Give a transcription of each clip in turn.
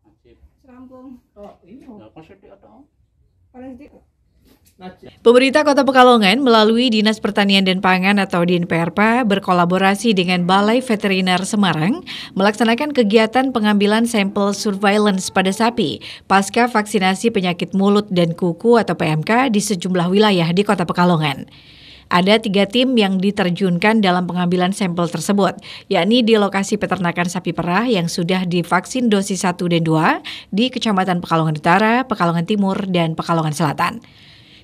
Oh, iya. di Pemerintah Kota Pekalongan melalui Dinas Pertanian dan Pangan atau DINPERPA berkolaborasi dengan Balai Veteriner Semarang melaksanakan kegiatan pengambilan sampel surveillance pada sapi pasca vaksinasi penyakit mulut dan kuku atau PMK di sejumlah wilayah di Kota Pekalongan. Ada tiga tim yang diterjunkan dalam pengambilan sampel tersebut, yakni di lokasi peternakan sapi perah yang sudah divaksin dosis 1 dan 2 di Kecamatan Pekalongan Utara, Pekalongan Timur, dan Pekalongan Selatan.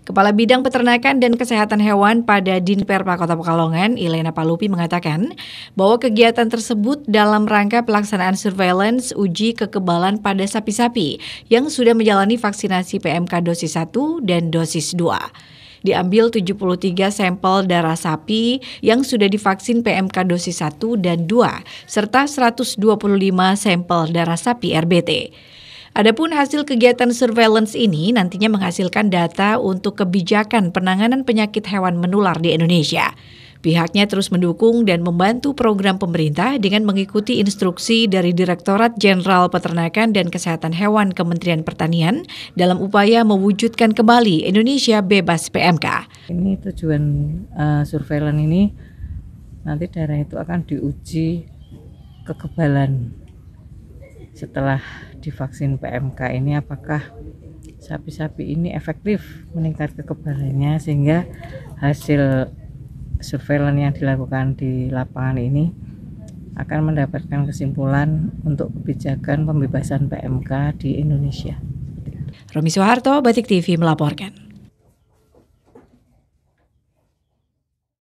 Kepala Bidang Peternakan dan Kesehatan Hewan pada Dinperpa Kota Pekalongan, Ilena Palupi mengatakan bahwa kegiatan tersebut dalam rangka pelaksanaan surveillance uji kekebalan pada sapi-sapi yang sudah menjalani vaksinasi PMK dosis 1 dan dosis 2 diambil 73 sampel darah sapi yang sudah divaksin PMK dosis 1 dan 2 serta 125 sampel darah sapi RBT. Adapun hasil kegiatan surveillance ini nantinya menghasilkan data untuk kebijakan penanganan penyakit hewan menular di Indonesia. Pihaknya terus mendukung dan membantu program pemerintah dengan mengikuti instruksi dari Direktorat Jenderal Peternakan dan Kesehatan Hewan Kementerian Pertanian dalam upaya mewujudkan kembali Indonesia bebas PMK. Ini tujuan uh, eh, surveilan ini nanti daerah itu akan diuji kekebalan setelah divaksin PMK ini apakah sapi-sapi ini efektif meningkat kekebalannya sehingga hasil surveillance yang dilakukan di lapangan ini akan mendapatkan kesimpulan untuk kebijakan pembebasan PMK di Indonesia. Romi Soeharto, Batik TV melaporkan.